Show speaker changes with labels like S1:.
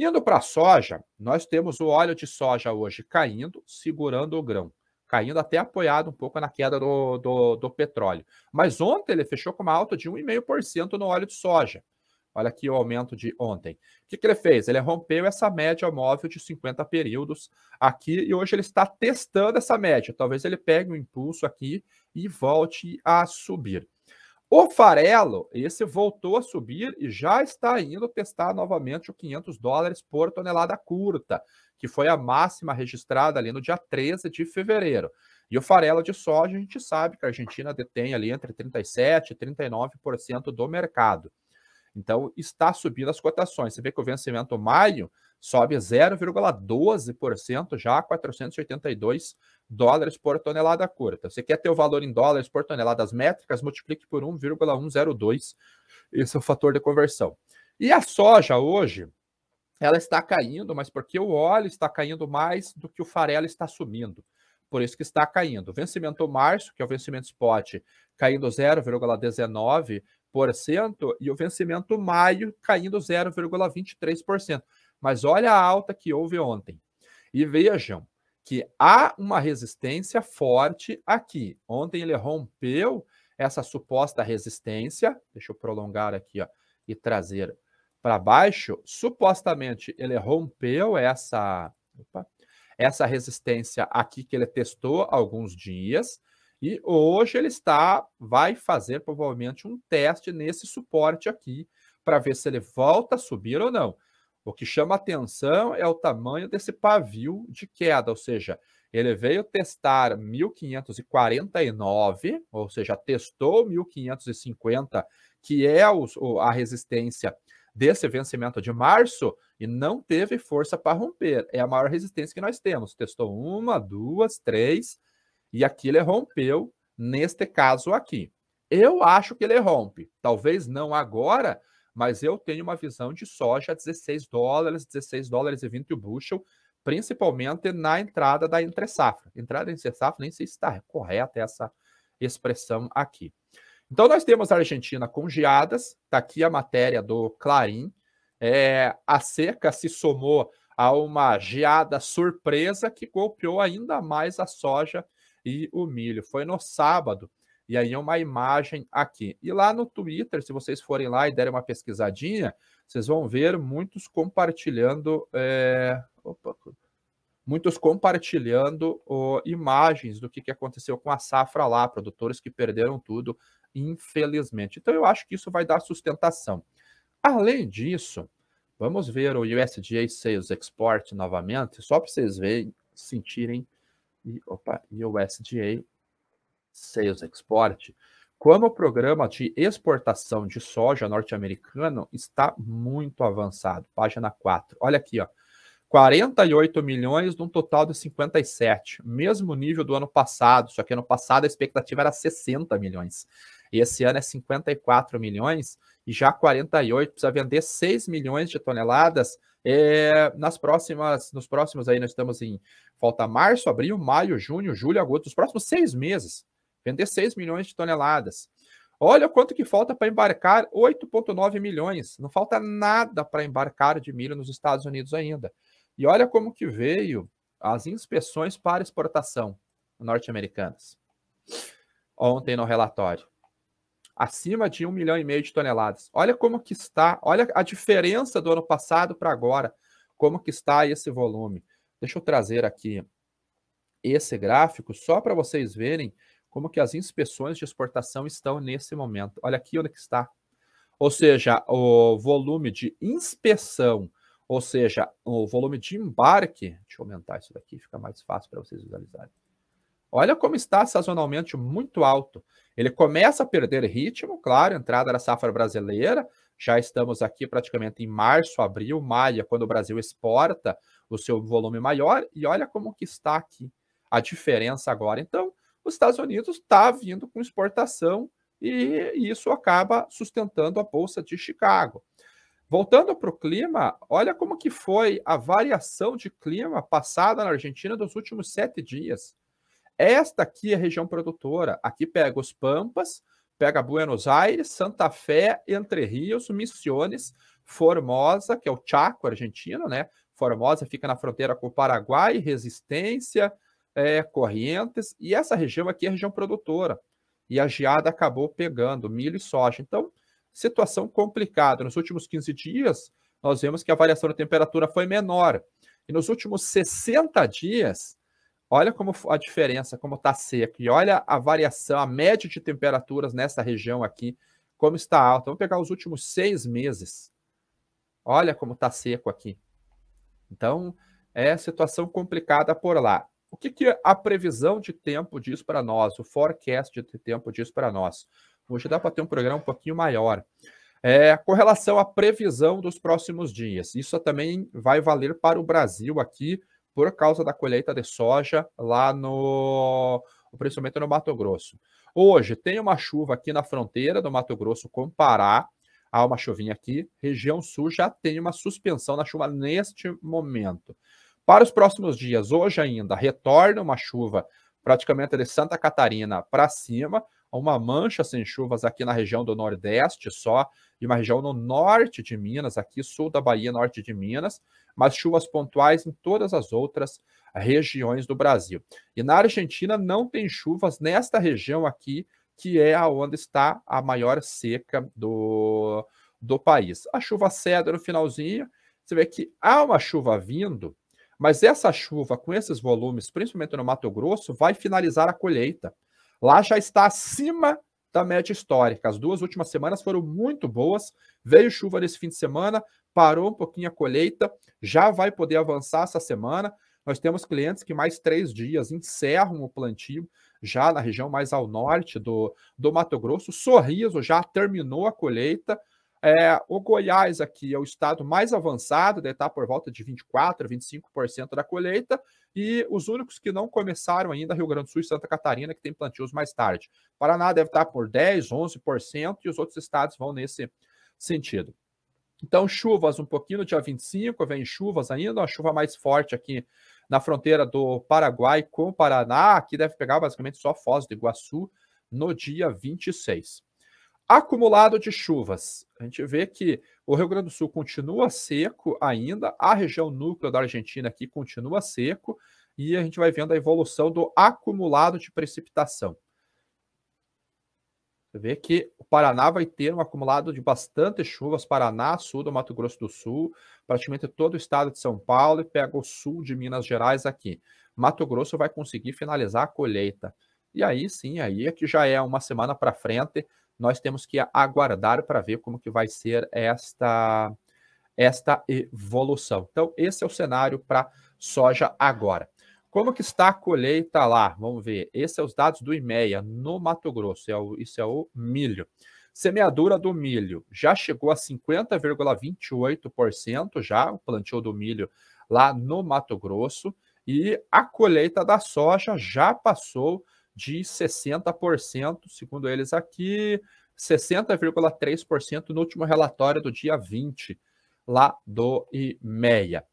S1: Indo para a soja, nós temos o óleo de soja hoje caindo, segurando o grão, caindo até apoiado um pouco na queda do, do, do petróleo. Mas ontem ele fechou com uma alta de 1,5% no óleo de soja. Olha aqui o aumento de ontem. O que, que, ele fez? Ele rompeu essa média móvel de 50 períodos aqui e hoje ele está testando essa média. Talvez ele pegue um impulso aqui e volte a subir. O farelo, esse voltou a subir e já está indo testar novamente o 500 dólares por tonelada curta, que foi a máxima registrada ali no dia 13 de fevereiro. E o farelo de soja, a gente sabe que a Argentina detém ali entre 37% e 39% do mercado. Então, está subindo as cotações. Você vê que o vencimento maio sobe 0,12% já 482 dólares por tonelada curta. Você quer ter o valor em dólares por toneladas métricas, multiplique por 1,102. Esse é o fator de conversão. E a soja hoje, ela está caindo, mas porque o óleo está caindo mais do que o farelo está subindo. Por isso que está caindo. O vencimento março, que é o vencimento spot, caindo 0,19% e o vencimento maio caindo 0,23%. Mas olha a alta que houve ontem. E vejam que há uma resistência forte aqui. Ontem ele rompeu essa suposta resistência. Deixa eu prolongar aqui ó, e trazer para baixo. Supostamente ele rompeu essa, opa, essa resistência aqui que ele testou há alguns dias. E hoje ele está, vai fazer provavelmente um teste nesse suporte aqui para ver se ele volta a subir ou não. O que chama atenção é o tamanho desse pavio de queda, ou seja, ele veio testar 1549, ou seja, testou 1550, que é o, a resistência desse vencimento de março, e não teve força para romper. É a maior resistência que nós temos. Testou uma, duas, três, e aqui ele rompeu, neste caso aqui. Eu acho que ele rompe. Talvez não agora, mas eu tenho uma visão de soja a 16 dólares, 16 dólares e 20 o bushel, principalmente na entrada da entre-safra. Entrada entre-safra, nem sei se está correta essa expressão aqui. Então, nós temos a Argentina com geadas, está aqui a matéria do Clarim. É, a seca se somou a uma geada surpresa que golpeou ainda mais a soja e o milho. Foi no sábado e aí é uma imagem aqui. E lá no Twitter, se vocês forem lá e derem uma pesquisadinha, vocês vão ver muitos compartilhando. É... Opa, muitos compartilhando oh, imagens do que, que aconteceu com a safra lá, produtores que perderam tudo, infelizmente. Então eu acho que isso vai dar sustentação. Além disso, vamos ver o USDA Sales Export novamente, só para vocês verem, sentirem. E, opa, USDA Sales Export, como o programa de exportação de soja norte-americano está muito avançado. Página 4. Olha aqui, ó. 48 milhões de um total de 57, mesmo nível do ano passado, só que ano passado a expectativa era 60 milhões. E esse ano é 54 milhões e já 48 precisa vender 6 milhões de toneladas é, nas próximas, nos próximos aí nós estamos em falta março, abril, maio, junho, julho, agosto, os próximos seis meses vender 6 milhões de toneladas. Olha quanto que falta para embarcar 8,9 milhões. Não falta nada para embarcar de milho nos Estados Unidos ainda. E olha como que veio as inspeções para exportação norte-americanas. Ontem no relatório. Acima de 1 milhão e meio de toneladas. Olha como que está, olha a diferença do ano passado para agora. Como que está esse volume. Deixa eu trazer aqui esse gráfico só para vocês verem como que as inspeções de exportação estão nesse momento. Olha aqui onde que está. Ou seja, o volume de inspeção, ou seja, o volume de embarque, deixa eu aumentar isso daqui, fica mais fácil para vocês visualizarem. Olha como está sazonalmente muito alto. Ele começa a perder ritmo, claro, entrada da safra brasileira, já estamos aqui praticamente em março, abril, maio, quando o Brasil exporta o seu volume maior, e olha como que está aqui a diferença agora. Então, os Estados Unidos está vindo com exportação e isso acaba sustentando a bolsa de Chicago. Voltando para o clima, olha como que foi a variação de clima passada na Argentina dos últimos sete dias. Esta aqui é a região produtora. Aqui pega os Pampas, pega Buenos Aires, Santa Fé, Entre Rios, Misiones, Formosa, que é o Chaco argentino, né? Formosa fica na fronteira com o Paraguai, Resistência, é, correntes, e essa região aqui é região produtora. E a geada acabou pegando milho e soja. Então, situação complicada. Nos últimos 15 dias, nós vemos que a variação da temperatura foi menor. E nos últimos 60 dias, olha como a diferença, como está seco. E olha a variação, a média de temperaturas nessa região aqui, como está alta. Vamos pegar os últimos seis meses. Olha como está seco aqui. Então, é situação complicada por lá. O que, que é a previsão de tempo diz para nós? O forecast de tempo diz para nós? Hoje dá para ter um programa um pouquinho maior. É, com relação à previsão dos próximos dias, isso também vai valer para o Brasil aqui, por causa da colheita de soja lá no. principalmente no Mato Grosso. Hoje tem uma chuva aqui na fronteira do Mato Grosso com Pará. Há uma chuvinha aqui. Região Sul já tem uma suspensão na chuva neste momento. Para os próximos dias, hoje ainda, retorna uma chuva praticamente de Santa Catarina para cima, uma mancha sem chuvas aqui na região do Nordeste só, e uma região no norte de Minas, aqui sul da Bahia, norte de Minas, mas chuvas pontuais em todas as outras regiões do Brasil. E na Argentina não tem chuvas nesta região aqui, que é onde está a maior seca do, do país. A chuva cede no finalzinho, você vê que há uma chuva vindo, mas essa chuva, com esses volumes, principalmente no Mato Grosso, vai finalizar a colheita. Lá já está acima da média histórica. As duas últimas semanas foram muito boas. Veio chuva nesse fim de semana, parou um pouquinho a colheita, já vai poder avançar essa semana. Nós temos clientes que mais três dias encerram o plantio já na região mais ao norte do, do Mato Grosso. Sorriso já terminou a colheita. É, o Goiás aqui é o estado mais avançado, deve né, estar tá por volta de 24%, 25% da colheita, e os únicos que não começaram ainda, Rio Grande do Sul e Santa Catarina, que tem plantios mais tarde. Paraná deve estar tá por 10%, 11%, e os outros estados vão nesse sentido. Então, chuvas um pouquinho no dia 25, vem chuvas ainda, uma chuva mais forte aqui na fronteira do Paraguai com o Paraná, que deve pegar basicamente só Foz do Iguaçu no dia 26 acumulado de chuvas. A gente vê que o Rio Grande do Sul continua seco ainda, a região núcleo da Argentina aqui continua seco, e a gente vai vendo a evolução do acumulado de precipitação. Você vê que o Paraná vai ter um acumulado de bastante chuvas, Paraná, sul do Mato Grosso do Sul, praticamente todo o estado de São Paulo e pega o sul de Minas Gerais aqui. Mato Grosso vai conseguir finalizar a colheita. E aí sim, aí é que já é uma semana para frente, nós temos que aguardar para ver como que vai ser esta, esta evolução. Então, esse é o cenário para soja agora. Como que está a colheita lá? Vamos ver. Esses são é os dados do IMEA no Mato Grosso. É o, isso é o milho. Semeadura do milho já chegou a 50,28% já o plantio do milho lá no Mato Grosso e a colheita da soja já passou de 60%, segundo eles aqui, 60,3% no último relatório do dia 20 lá do IMEA.